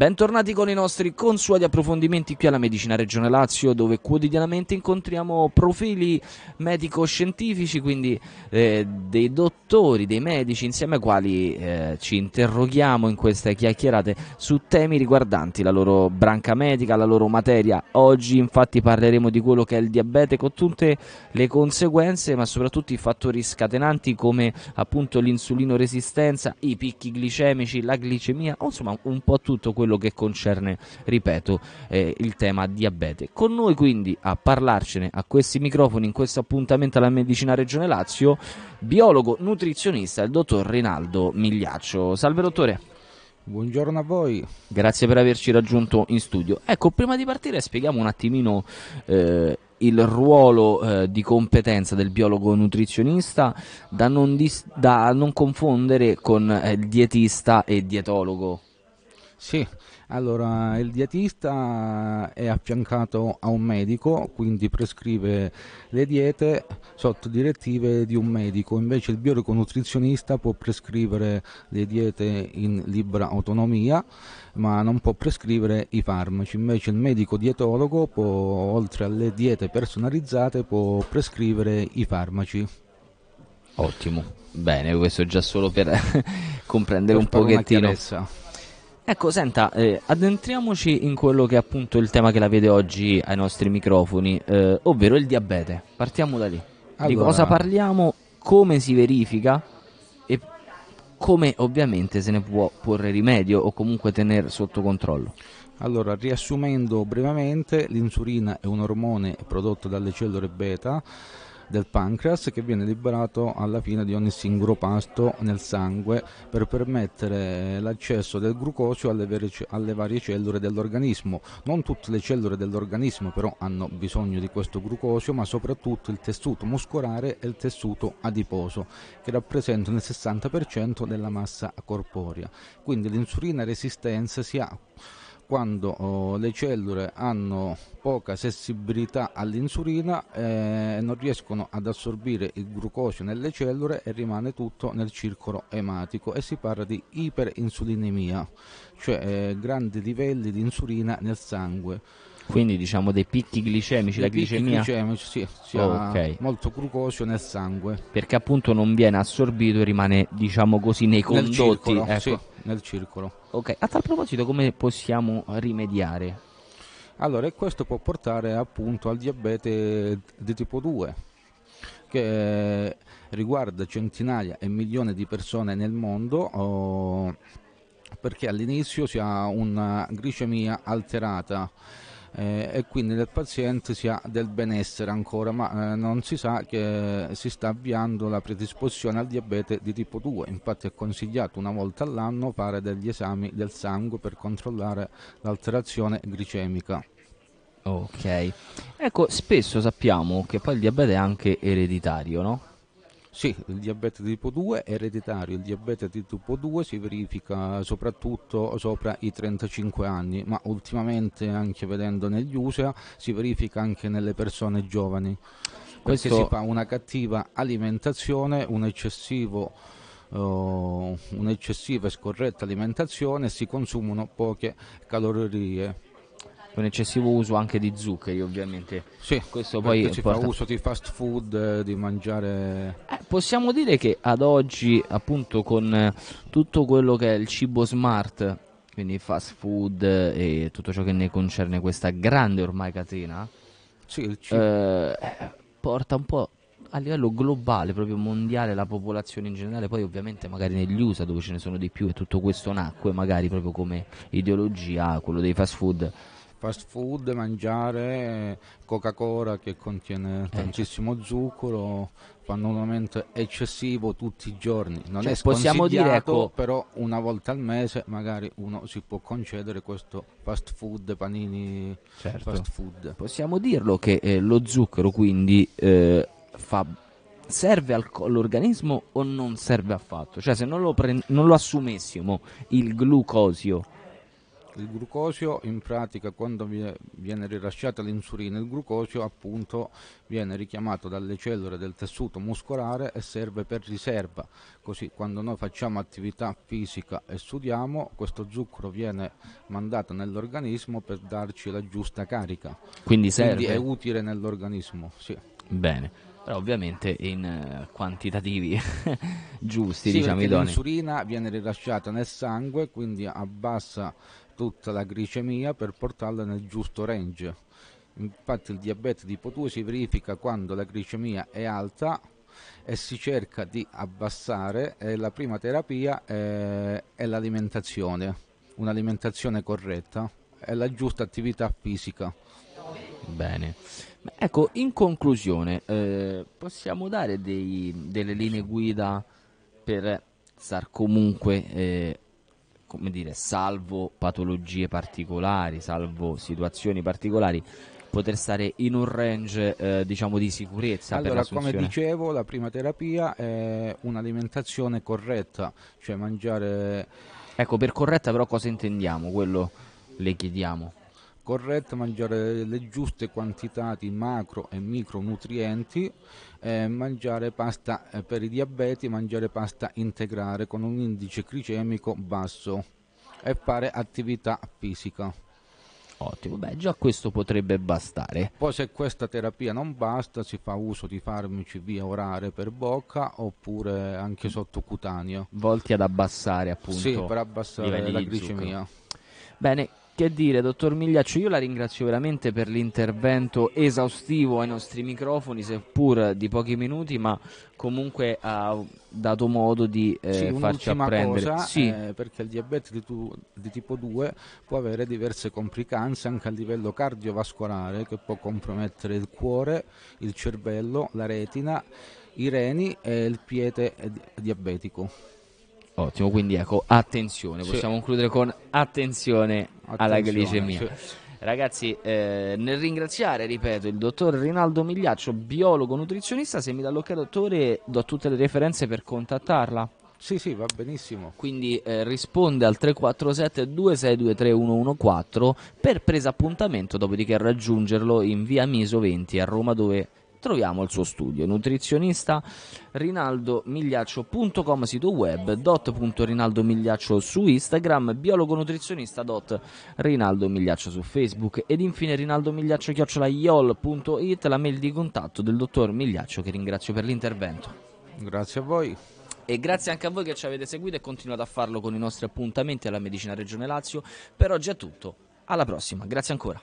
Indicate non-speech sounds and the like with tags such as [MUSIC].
Bentornati con i nostri consueti approfondimenti qui alla Medicina Regione Lazio dove quotidianamente incontriamo profili medico-scientifici, quindi eh, dei dottori, dei medici insieme ai quali eh, ci interroghiamo in queste chiacchierate su temi riguardanti la loro branca medica, la loro materia. Oggi infatti parleremo di quello che è il diabete con tutte le conseguenze ma soprattutto i fattori scatenanti come appunto l'insulino resistenza, i picchi glicemici, la glicemia, insomma un po' tutto quello quello che concerne, ripeto, eh, il tema diabete. Con noi quindi a parlarcene a questi microfoni in questo appuntamento alla medicina Regione Lazio, biologo nutrizionista il dottor Rinaldo Migliaccio. Salve dottore. Buongiorno a voi. Grazie per averci raggiunto in studio. Ecco, prima di partire spieghiamo un attimino eh, il ruolo eh, di competenza del biologo nutrizionista da non, dis- da non confondere con eh, il dietista e dietologo. Sì, allora il dietista è affiancato a un medico, quindi prescrive le diete sotto direttive di un medico, invece il bioreconutrizionista può prescrivere le diete in libera autonomia, ma non può prescrivere i farmaci, invece il medico dietologo può, oltre alle diete personalizzate, può prescrivere i farmaci. Ottimo, bene, questo già solo per [LAUGHS] comprendere per un pochettino Ecco, senta, eh, addentriamoci in quello che è appunto il tema che la vede oggi ai nostri microfoni, eh, ovvero il diabete. Partiamo da lì. Allora. Di cosa parliamo, come si verifica e come ovviamente se ne può porre rimedio o comunque tenere sotto controllo. Allora, riassumendo brevemente, l'insulina è un ormone prodotto dalle cellule beta del pancreas che viene liberato alla fine di ogni singolo pasto nel sangue per permettere l'accesso del glucosio alle, alle varie cellule dell'organismo. Non tutte le cellule dell'organismo però hanno bisogno di questo glucosio, ma soprattutto il tessuto muscolare e il tessuto adiposo che rappresentano il 60% della massa corporea. Quindi l'insulina resistenza si ha quando oh, le cellule hanno poca sensibilità all'insulina e eh, non riescono ad assorbire il glucosio nelle cellule e rimane tutto nel circolo ematico e si parla di iperinsulinemia, cioè eh, grandi livelli di insulina nel sangue quindi diciamo dei picchi glicemici, dei la glicemia glicemici, sì, sì, oh, okay. molto glucosio nel sangue perché appunto non viene assorbito e rimane diciamo così nei condotti circolo, ecco. sì nel circolo. Ok, a tal proposito come possiamo rimediare? Allora, questo può portare appunto al diabete di tipo 2, che riguarda centinaia e milioni di persone nel mondo. perché all'inizio si ha una glicemia alterata eh, e quindi del paziente si ha del benessere ancora, ma eh, non si sa che si sta avviando la predisposizione al diabete di tipo 2, infatti è consigliato una volta all'anno fare degli esami del sangue per controllare l'alterazione glicemica. Ok, ecco spesso sappiamo che poi il diabete è anche ereditario, no? Sì, il diabete tipo 2 è ereditario, il diabete tipo 2 si verifica soprattutto sopra i 35 anni, ma ultimamente anche vedendo negli USA si verifica anche nelle persone giovani. Questo... si fa una cattiva alimentazione, un eccessivo uh, un'eccessiva e scorretta alimentazione e si consumano poche calorie un eccessivo uso anche di zuccheri ovviamente. Sì, questo poi si porta... fa uso di fast food, eh, di mangiare... Eh, possiamo dire che ad oggi appunto con eh, tutto quello che è il cibo smart, quindi fast food eh, e tutto ciò che ne concerne questa grande ormai catena, sì, porta un po' a livello globale, proprio mondiale, la popolazione in generale, poi ovviamente magari negli USA dove ce ne sono di più e tutto questo nacque magari proprio come ideologia, quello dei fast food fast food, mangiare Coca-Cola che contiene eh. tantissimo zucchero, fanno un aumento eccessivo tutti i giorni. Non cioè, è possiamo dire, ecco, però una volta al mese magari uno si può concedere questo fast food, panini certo. fast food. Possiamo dirlo che eh, lo zucchero quindi eh, fa serve all'organismo o non serve affatto? Cioè se non lo, pre- non lo assumessimo il glucosio il glucosio in pratica quando viene rilasciata l'insulina il glucosio appunto viene richiamato dalle cellule del tessuto muscolare e serve per riserva così quando noi facciamo attività fisica e studiamo questo zucchero viene mandato nell'organismo per darci la giusta carica quindi, serve. quindi è utile nell'organismo sì. bene però ovviamente in eh, quantitativi [LAUGHS] giusti sì, diciamo idonei l'insulina viene rilasciata nel sangue quindi abbassa tutta la glicemia per portarla nel giusto range. Infatti il diabete tipo 2 si verifica quando la glicemia è alta e si cerca di abbassare e la prima terapia è, eh, è l'alimentazione, un'alimentazione corretta e la giusta attività fisica. Bene, ecco in conclusione eh, possiamo dare dei, delle linee guida per star comunque eh, come dire, salvo patologie particolari, salvo situazioni particolari, poter stare in un range eh, diciamo di sicurezza allora come dicevo la prima terapia è un'alimentazione corretta cioè mangiare ecco per corretta però cosa intendiamo quello le chiediamo corretta, mangiare le giuste quantità di macro e micronutrienti, eh, mangiare pasta eh, per i diabeti, mangiare pasta integrale con un indice glicemico basso e fare attività fisica. Ottimo, beh già questo potrebbe bastare. Poi se questa terapia non basta si fa uso di farmaci via orale per bocca oppure anche mm. sottocutaneo. Volti ad abbassare appunto sì, per abbassare la glicemia. Zucchero. Bene, che dire, dottor Migliaccio, io la ringrazio veramente per l'intervento esaustivo ai nostri microfoni, seppur di pochi minuti, ma comunque ha dato modo di eh, sì, farci apprendere. Cosa, sì. eh, perché il diabete di, tu, di, tipo 2 può avere diverse complicanze anche a livello cardiovascolare che può compromettere il cuore, il cervello, la retina, i reni e il piede diabetico. Ottimo, quindi ecco, attenzione, possiamo sì. concludere con attenzione, attenzione alla glicemia. Sì. Ragazzi, eh, nel ringraziare, ripeto, il dottor Rinaldo Migliaccio, biologo nutrizionista, se mi dà l'ok dottore do tutte le referenze per contattarla. Sì, sì, va benissimo. Quindi eh, risponde al 347 2623 114 per presa appuntamento, dopodiché raggiungerlo in via Miso 20 a Roma dove troviamo il suo studio. Nutrizionista rinaldomigliaccio.com sito web, dot.rinaldomigliaccio su Instagram, biologo nutrizionista biologonutrizionista.rinaldomigliaccio su Facebook ed infine rinaldomigliaccio.it la mail di contatto del dottor Migliaccio che ringrazio per l'intervento. Grazie a voi e grazie anche a voi che ci avete seguito e continuate a farlo con i nostri appuntamenti alla Medicina Regione Lazio. Per oggi è tutto, alla prossima, grazie ancora.